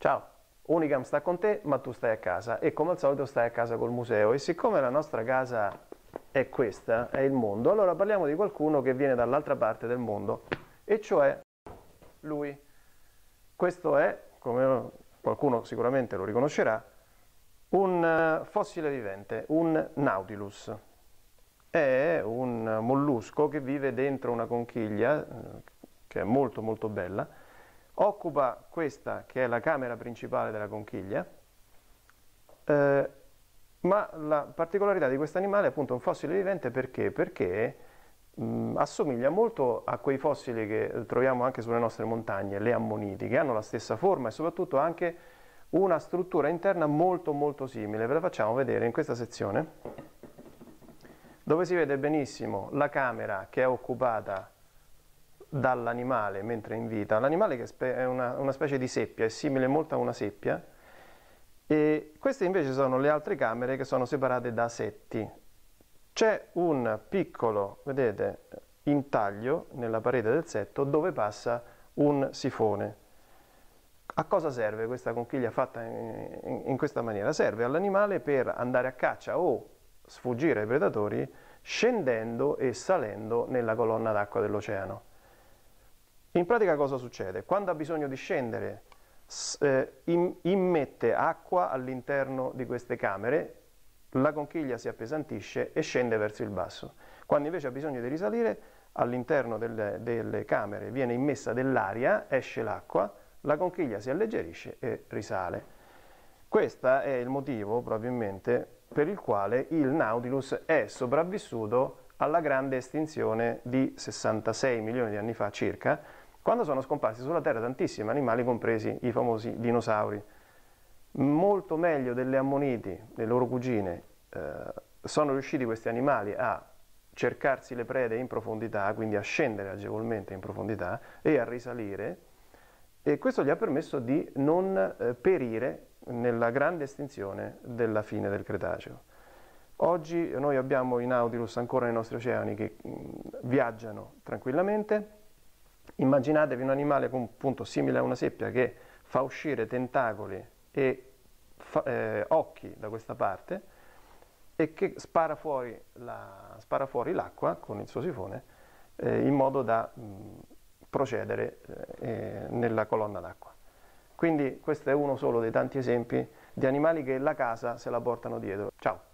Ciao! Unicam sta con te, ma tu stai a casa e come al solito stai a casa col museo e siccome la nostra casa è questa, è il mondo, allora parliamo di qualcuno che viene dall'altra parte del mondo e cioè lui. Questo è, come qualcuno sicuramente lo riconoscerà, un eh, fossile vivente, un nautilus. È un mollusco che vive dentro una conchiglia eh, che è molto molto bella occupa questa che è la camera principale della conchiglia, eh, ma la particolarità di questo animale è appunto un fossile vivente perché? Perché mh, mm, assomiglia molto a quei fossili che eh, troviamo anche sulle nostre montagne, le ammoniti, che hanno la stessa forma e soprattutto anche una struttura interna molto molto simile. Ve la facciamo vedere in questa sezione dove si vede benissimo la camera che è occupata dall'animale mentre è in vita. L'animale che è una, una specie di seppia, è simile molto a una seppia, e queste invece sono le altre camere che sono separate da setti. C'è un piccolo, vedete, intaglio nella parete del setto dove passa un sifone. A cosa serve questa conchiglia fatta in, in questa maniera? Serve all'animale per andare a caccia o sfuggire ai predatori scendendo e salendo nella colonna d'acqua dell'oceano. In pratica cosa succede? Quando ha bisogno di scendere, eh, immette acqua all'interno di queste camere, la conchiglia si appesantisce e scende verso il basso. Quando invece ha bisogno di risalire, all'interno delle, delle camere viene immessa dell'aria, esce l'acqua, la conchiglia si alleggerisce e risale. Questo è il motivo, probabilmente, per il quale il Nautilus è sopravvissuto alla grande estinzione di 66 milioni di anni fa circa, quando sono scomparsi sulla Terra tantissimi animali, compresi i famosi dinosauri. Molto meglio delle ammoniti, le loro cugine, eh, sono riusciti questi animali a cercarsi le prede in profondità, quindi a scendere agevolmente in profondità e a risalire, e questo gli ha permesso di non eh, perire nella grande estinzione della fine del Cretaceo. Oggi noi abbiamo i Nautilus ancora nei nostri oceani che mh, mm, viaggiano tranquillamente, immaginatevi un animale appunto simile a una seppia che fa uscire tentacoli e fa, eh, occhi da questa parte e che spara fuori, la, spara fuori l'acqua con il suo sifone eh, in modo da mh, procedere eh, nella colonna d'acqua. Quindi questo è uno solo dei tanti esempi di animali che la casa se la portano dietro. Ciao!